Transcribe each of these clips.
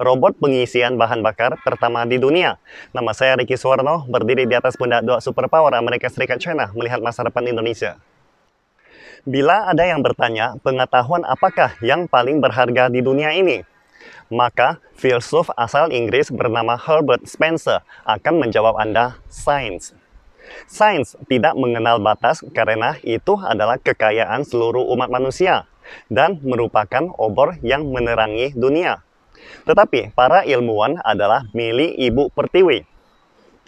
robot pengisian bahan bakar pertama di dunia. Nama saya Ricky Suwarno, berdiri di atas pundak dua superpower Amerika Serikat China melihat masa depan Indonesia. Bila ada yang bertanya, pengetahuan apakah yang paling berharga di dunia ini? Maka, filsuf asal Inggris bernama Herbert Spencer akan menjawab Anda, sains. Sains tidak mengenal batas karena itu adalah kekayaan seluruh umat manusia dan merupakan obor yang menerangi dunia. Tetapi para ilmuwan adalah milik Ibu Pertiwi.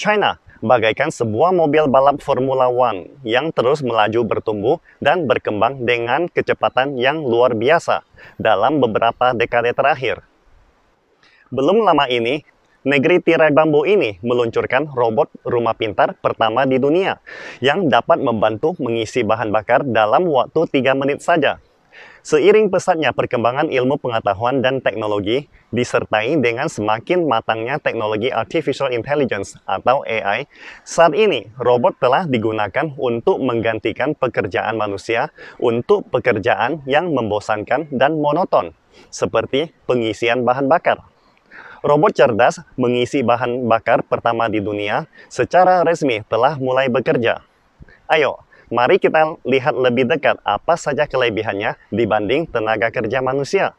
China bagaikan sebuah mobil balap Formula One yang terus melaju bertumbuh dan berkembang dengan kecepatan yang luar biasa dalam beberapa dekade terakhir. Belum lama ini, negeri tirai bambu ini meluncurkan robot rumah pintar pertama di dunia yang dapat membantu mengisi bahan bakar dalam waktu 3 menit saja. Seiring pesatnya perkembangan ilmu pengetahuan dan teknologi, disertai dengan semakin matangnya teknologi artificial intelligence atau AI, saat ini robot telah digunakan untuk menggantikan pekerjaan manusia untuk pekerjaan yang membosankan dan monoton, seperti pengisian bahan bakar. Robot cerdas mengisi bahan bakar pertama di dunia secara resmi telah mulai bekerja. Ayo, Mari kita lihat lebih dekat apa saja kelebihannya dibanding tenaga kerja manusia.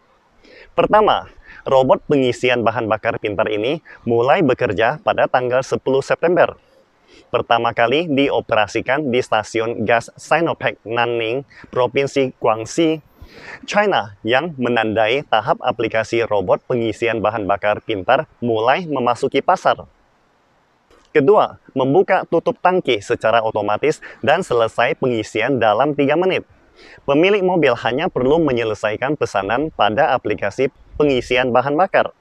Pertama, robot pengisian bahan bakar pintar ini mulai bekerja pada tanggal 10 September. Pertama kali dioperasikan di stasiun gas Sinopec Nanning, Provinsi Guangxi, China yang menandai tahap aplikasi robot pengisian bahan bakar pintar mulai memasuki pasar. Kedua, membuka tutup tangki secara otomatis dan selesai pengisian dalam 3 menit. Pemilik mobil hanya perlu menyelesaikan pesanan pada aplikasi pengisian bahan bakar.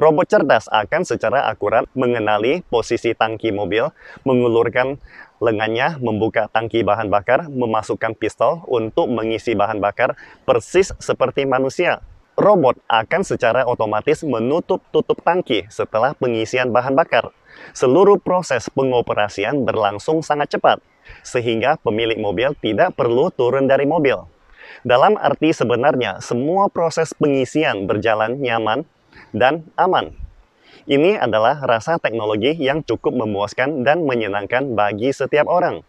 Robot cerdas akan secara akurat mengenali posisi tangki mobil, mengulurkan lengannya, membuka tangki bahan bakar, memasukkan pistol untuk mengisi bahan bakar persis seperti manusia. Robot akan secara otomatis menutup tutup tangki setelah pengisian bahan bakar. Seluruh proses pengoperasian berlangsung sangat cepat, sehingga pemilik mobil tidak perlu turun dari mobil. Dalam arti sebenarnya, semua proses pengisian berjalan nyaman dan aman. Ini adalah rasa teknologi yang cukup memuaskan dan menyenangkan bagi setiap orang.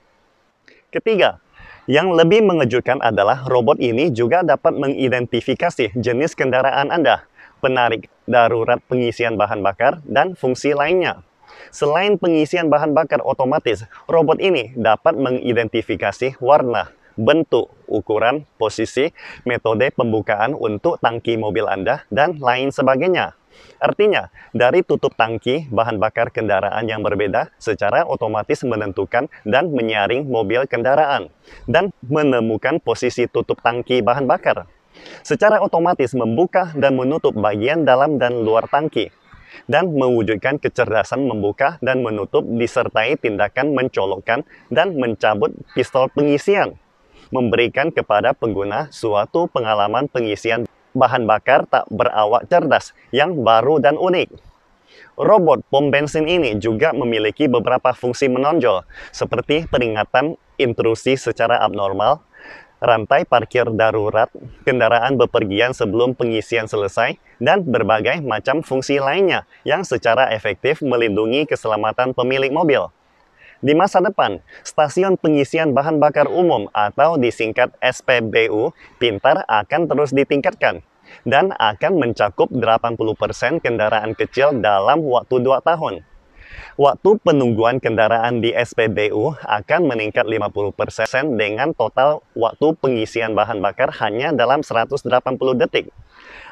Ketiga, yang lebih mengejutkan adalah robot ini juga dapat mengidentifikasi jenis kendaraan Anda, penarik darurat pengisian bahan bakar, dan fungsi lainnya. Selain pengisian bahan bakar otomatis, robot ini dapat mengidentifikasi warna, bentuk, ukuran, posisi, metode pembukaan untuk tangki mobil Anda, dan lain sebagainya. Artinya, dari tutup tangki, bahan bakar kendaraan yang berbeda secara otomatis menentukan dan menyaring mobil kendaraan, dan menemukan posisi tutup tangki bahan bakar. Secara otomatis membuka dan menutup bagian dalam dan luar tangki, dan mewujudkan kecerdasan membuka dan menutup disertai tindakan mencolokkan dan mencabut pistol pengisian, memberikan kepada pengguna suatu pengalaman pengisian bahan bakar tak berawak cerdas yang baru dan unik. Robot pom bensin ini juga memiliki beberapa fungsi menonjol, seperti peringatan intrusi secara abnormal, rantai parkir darurat, kendaraan bepergian sebelum pengisian selesai, dan berbagai macam fungsi lainnya yang secara efektif melindungi keselamatan pemilik mobil. Di masa depan, stasiun pengisian bahan bakar umum atau disingkat SPBU pintar akan terus ditingkatkan dan akan mencakup 80% kendaraan kecil dalam waktu 2 tahun. Waktu penungguan kendaraan di SPBU akan meningkat 50% dengan total waktu pengisian bahan bakar hanya dalam 180 detik.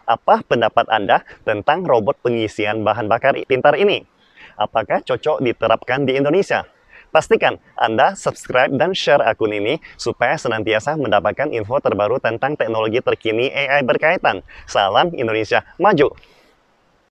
Apa pendapat Anda tentang robot pengisian bahan bakar pintar ini? Apakah cocok diterapkan di Indonesia? Pastikan Anda subscribe dan share akun ini supaya senantiasa mendapatkan info terbaru tentang teknologi terkini AI berkaitan. Salam Indonesia Maju!